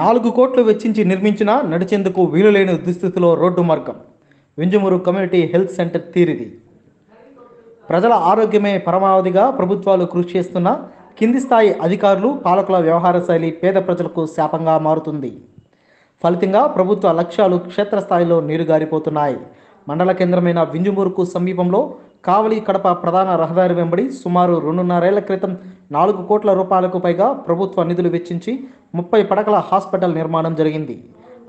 నాలుగు కోట్లు వెచ్చించి నిర్మించినా నడిచేందుకు వీలులేని దుస్థితిలో రోడ్డు మార్గం వింజమూరు కమ్యూనిటీ హెల్త్ సెంటర్ తీరిది ప్రజల ఆరోగ్యమే పరమావధిగా ప్రభుత్వాలు కృషి చేస్తున్న కింది స్థాయి అధికారులు పాలకుల వ్యవహార శైలి పేద ప్రజలకు శాపంగా మారుతుంది ఫలితంగా ప్రభుత్వ లక్ష్యాలు క్షేత్రస్థాయిలో నీరుగారిపోతున్నాయి మండల కేంద్రమైన వింజమూరుకు సమీపంలో కావలి కడప ప్రధాన రహదారి వెంబడి సుమారు రెండున్నరేళ్ల క్రితం నాలుగు కోట్ల రూపాయలకు పైగా ప్రభుత్వ నిధులు వెచ్చించి ముప్పై పడకల హాస్పిటల్ నిర్మాణం జరిగింది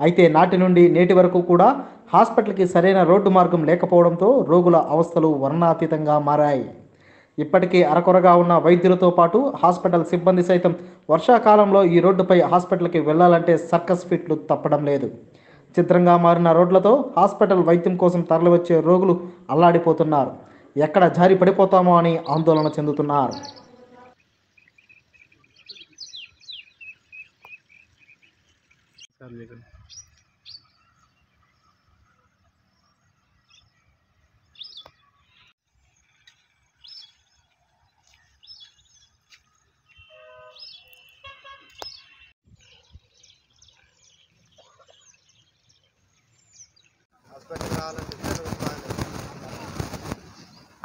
అయితే నాటి నుండి నేటి వరకు కూడా హాస్పిటల్కి సరైన రోడ్డు మార్గం లేకపోవడంతో రోగుల అవస్థలు వర్ణాతీతంగా మారాయి ఇప్పటికీ అరకొరగా ఉన్న వైద్యులతో పాటు హాస్పిటల్ సిబ్బంది సైతం వర్షాకాలంలో ఈ రోడ్డుపై హాస్పిటల్కి వెళ్ళాలంటే సర్కస్ ఫిట్లు తప్పడం లేదు చిత్రంగా మారిన రోడ్లతో హాస్పిటల్ వైద్యం కోసం తరలివచ్చే రోగులు అల్లాడిపోతున్నారు ఎక్కడ జారి పడిపోతామో అని ఆందోళన చెందుతున్నారు సార్ మీకు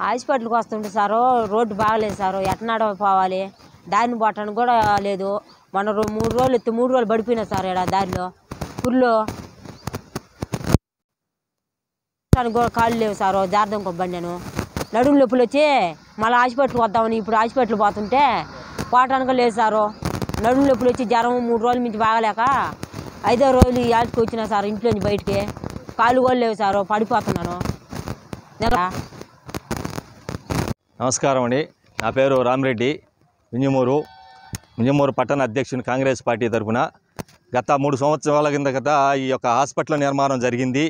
హాస్పిటల్కి వస్తుంటే సారు రోడ్డు బాగలేదు సారు ఎట్నాడో పోవాలి దాన్ని పట్టడానికి కూడా లేదు మన మూడు రోజులు ఎత్తి మూడు రోజులు పడిపోయినా సార్ ఇక్కడ దారిలో ఊర్లో కాళ్ళు లేవు సార్ జార్థం కొబ్బరి నేను నడుము నొప్పులు వచ్చి మళ్ళీ హాస్పిటల్కి వద్దామని ఇప్పుడు హాస్పిటల్ పోతుంటే పోవటానికి లేదు సారు నడుము నొప్పులు వచ్చి జ్వరం మూడు రోజుల నుంచి బాగలేక ఐదో రోజులు యాడ్కి వచ్చిన సార్ ఇంట్లోంచి బయటికి కాళ్ళు కూడా లేవు సారు పడిపోతున్నాను నమస్కారం అండి నా పేరు రామరెడ్డి వింజమూరు ముంజమూరు పట్టణ అధ్యక్షుని కాంగ్రెస్ పార్టీ తరఫున గత మూడు సంవత్సరాల కింద గత ఈ యొక్క హాస్పిటల్ నిర్మాణం జరిగింది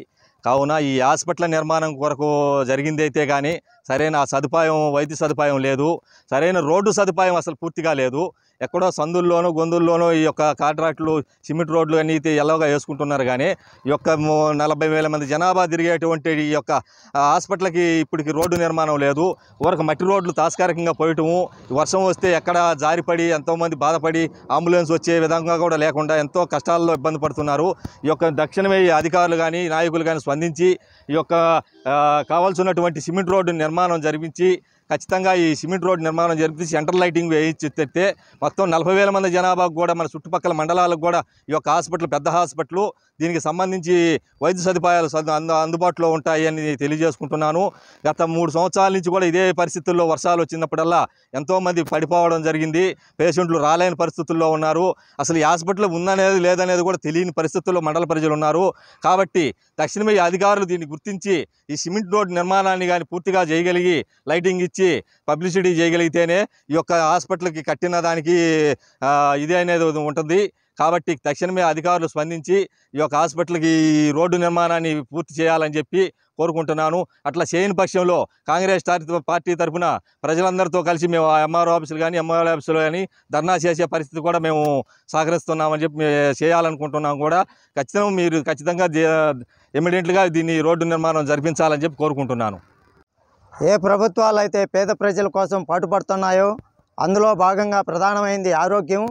కావున ఈ హాస్పిటల్ నిర్మాణం కొరకు జరిగింది అయితే కానీ సరైన సదుపాయం వైద్య సదుపాయం లేదు సరైన రోడ్డు సదుపాయం అసలు పూర్తిగా లేదు ఎక్కడో సందుల్లోనూ గొంతుల్లోనూ ఈ యొక్క కాంట్రాక్టులు సిమెంట్ రోడ్లు అన్నీ ఎలాగా వేసుకుంటున్నారు కానీ ఈ యొక్క నలభై వేల మంది జనాభా తిరిగేటువంటి ఈ యొక్క హాస్పిటల్కి ఇప్పటికి రోడ్డు నిర్మాణం లేదు వరకు మట్టి రోడ్లు తాత్కాలికంగా పోయటము వర్షం వస్తే ఎక్కడ జారిపడి ఎంతోమంది బాధపడి అంబులెన్స్ వచ్చే విధంగా కూడా లేకుండా ఎంతో కష్టాల్లో ఇబ్బంది పడుతున్నారు ఈ యొక్క దక్షిణమే అధికారులు కానీ నాయకులు కానీ స్పందించి ఈ యొక్క కావాల్సినటువంటి సిమెంట్ రోడ్డు నిర్మాణం జరిపించి ఖచ్చితంగా ఈ సిమెంట్ రోడ్ నిర్మాణం జరిపి సెంటర్ లైటింగ్ వేయించి తెస్తే మొత్తం నలభై వేల మంది జనాభాకు కూడా మన చుట్టుపక్కల మండలాలకు కూడా ఈ యొక్క హాస్పిటల్ పెద్ద హాస్పిటల్ దీనికి సంబంధించి వైద్య సదుపాయాలు అందుబాటులో ఉంటాయి అని తెలియజేసుకుంటున్నాను గత మూడు సంవత్సరాల నుంచి కూడా ఇదే పరిస్థితుల్లో వర్షాలు వచ్చినప్పుడల్లా ఎంతోమంది పడిపోవడం జరిగింది పేషెంట్లు రాలేని పరిస్థితుల్లో ఉన్నారు అసలు ఈ హాస్పిటల్ ఉందనేది లేదనేది కూడా తెలియని పరిస్థితుల్లో మండల ప్రజలు ఉన్నారు కాబట్టి తక్షణమే అధికారులు దీన్ని గుర్తించి ఈ సిమెంట్ రోడ్ నిర్మాణాన్ని కానీ పూర్తిగా చేయగలిగి లైటింగ్ ఇచ్చి ఇచ్చి పబ్లిసిటీ చేయగలిగితేనే ఈ యొక్క హాస్పిటల్కి కట్టిన దానికి ఇది అనేది ఉంటుంది కాబట్టి తక్షణమే అధికారులు స్పందించి ఈ యొక్క హాస్పిటల్కి ఈ రోడ్డు నిర్మాణాన్ని పూర్తి చేయాలని చెప్పి కోరుకుంటున్నాను అట్లా చేయని పక్షంలో కాంగ్రెస్ పార్టీ తరఫున ప్రజలందరితో కలిసి మేము ఎంఆర్ఓ ఆఫీసులు కానీ ఎంఆర్ఓ ఆఫీసులు కానీ ధర్నా చేసే పరిస్థితి కూడా మేము సహకరిస్తున్నామని చెప్పి చేయాలనుకుంటున్నాం కూడా ఖచ్చితంగా మీరు ఖచ్చితంగా ఇమీడియట్గా దీన్ని రోడ్డు నిర్మాణం జరిపించాలని చెప్పి కోరుకుంటున్నాను ఏ ప్రభుత్వాలు అయితే పేద ప్రజల కోసం పాటుపడుతున్నాయో అందులో భాగంగా ప్రధానమైంది ఆరోగ్యం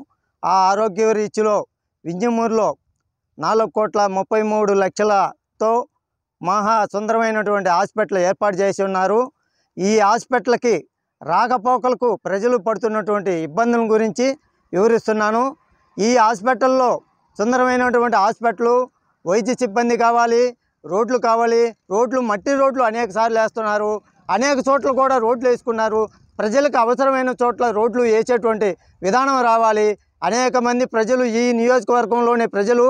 ఆ ఆరోగ్య రీచ్లో వింజమూరులో నాలుగు కోట్ల ముప్పై మూడు లక్షలతో మహా సుందరమైనటువంటి హాస్పిటల్ ఏర్పాటు చేసి ఉన్నారు ఈ హాస్పిటల్కి రాకపోకలకు ప్రజలు పడుతున్నటువంటి ఇబ్బందుల గురించి వివరిస్తున్నాను ఈ హాస్పిటల్లో సుందరమైనటువంటి హాస్పిటల్ వైద్య సిబ్బంది కావాలి రోడ్లు కావాలి రోడ్లు మట్టి రోడ్లు అనేక సార్లు వేస్తున్నారు అనేక చోట్ల కూడా రోడ్లు వేసుకున్నారు ప్రజలకు అవసరమైన చోట్ల రోడ్లు వేసేటువంటి విధానం రావాలి అనేక మంది ప్రజలు ఈ నియోజకవర్గంలోని ప్రజలు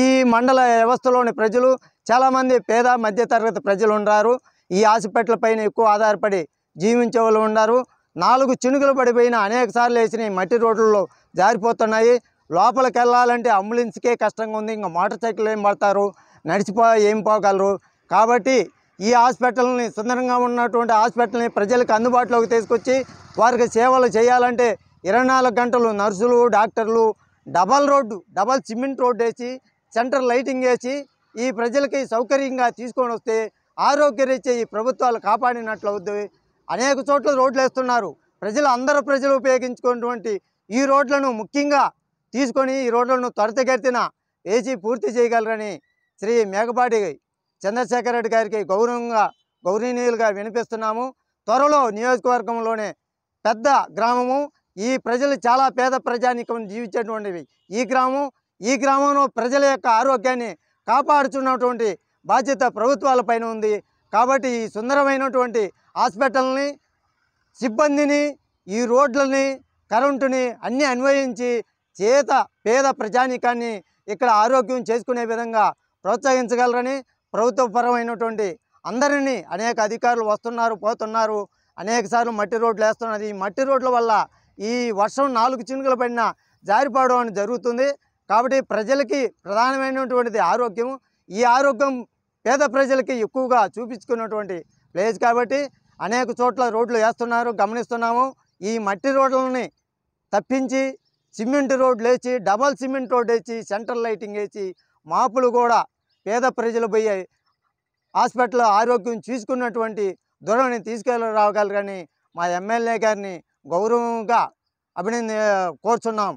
ఈ మండల వ్యవస్థలోని ప్రజలు చాలామంది పేద మధ్యతరగతి ప్రజలు ఉన్నారు ఈ హాస్పిటల్ పైన ఎక్కువ ఆధారపడి జీవించే వాళ్ళు ఉన్నారు నాలుగు చినుకులు పడిపోయిన అనేక సార్లు వేసిన మట్టి రోడ్లలో జారిపోతున్నాయి లోపలికి వెళ్ళాలంటే అంబులెన్స్కే కష్టంగా ఉంది ఇంకా మోటార్ సైకిల్ ఏం పడతారు నడిచిపో ఏం పోగలరు కాబట్టి ఈ హాస్పిటల్ని సుందరంగా ఉన్నటువంటి హాస్పిటల్ని ప్రజలకు అందుబాటులోకి తీసుకొచ్చి వారికి సేవలు చేయాలంటే ఇరవై గంటలు నర్సులు డాక్టర్లు double road double cement road వేసి సెంటర్ లైటింగ్ వేసి ఈ ప్రజలకి సౌకర్యంగా తీసుకొని వస్తే ఆరోగ్యరీత్య ఈ ప్రభుత్వాలు కాపాడినట్లు అవుతుంది అనేక చోట్ల రోడ్లు వేస్తున్నారు ప్రజలు అందరూ ప్రజలు ఉపయోగించుకున్నటువంటి ఈ రోడ్లను ముఖ్యంగా తీసుకొని ఈ రోడ్లను త్వరతగెత్తిన వేసి పూర్తి చేయగలరని శ్రీ మేకపాటి చంద్రశేఖర్ రెడ్డి గారికి గౌరవంగా గౌరవనీయులుగా వినిపిస్తున్నాము త్వరలో నియోజకవర్గంలోనే పెద్ద గ్రామము ఈ ప్రజలు చాలా పేద ప్రజానికం జీవించేటువంటివి ఈ గ్రామం ఈ గ్రామంలో ప్రజల యొక్క ఆరోగ్యాన్ని కాపాడుచున్నటువంటి బాధ్యత ప్రభుత్వాలపైన ఉంది కాబట్టి ఈ సుందరమైనటువంటి హాస్పిటల్ని సిబ్బందిని ఈ రోడ్లని కరెంటుని అన్నీ అన్వయించి చేత పేద ప్రజానికాన్ని ఇక్కడ ఆరోగ్యం చేసుకునే విధంగా ప్రోత్సహించగలరని ప్రభుత్వపరమైనటువంటి అందరినీ అనేక అధికారులు వస్తున్నారు పోతున్నారు అనేకసార్లు మట్టి రోడ్లు వేస్తున్నది ఈ మట్టి రోడ్ల వల్ల ఈ వర్షం నాలుగు చినుకులు పడిన జారిపడడం అని జరుగుతుంది కాబట్టి ప్రజలకి ప్రధానమైనటువంటిది ఆరోగ్యం ఈ ఆరోగ్యం పేద ప్రజలకి ఎక్కువగా చూపించుకున్నటువంటి ప్లేస్ కాబట్టి అనేక చోట్ల రోడ్లు వేస్తున్నారు గమనిస్తున్నాము ఈ మట్టి రోడ్లని తప్పించి సిమెంట్ రోడ్లు వేసి డబల్ సిమెంట్ రోడ్ వేసి సెంటర్ లైటింగ్ వేసి మాపులు కూడా పేద ప్రజలు పోయి హాస్పిటల్ ఆరోగ్యం చూసుకున్నటువంటి ధోరణి కానీ మా ఎమ్మెల్యే గారిని గౌరవంగా అభినంది కోరుచున్నాం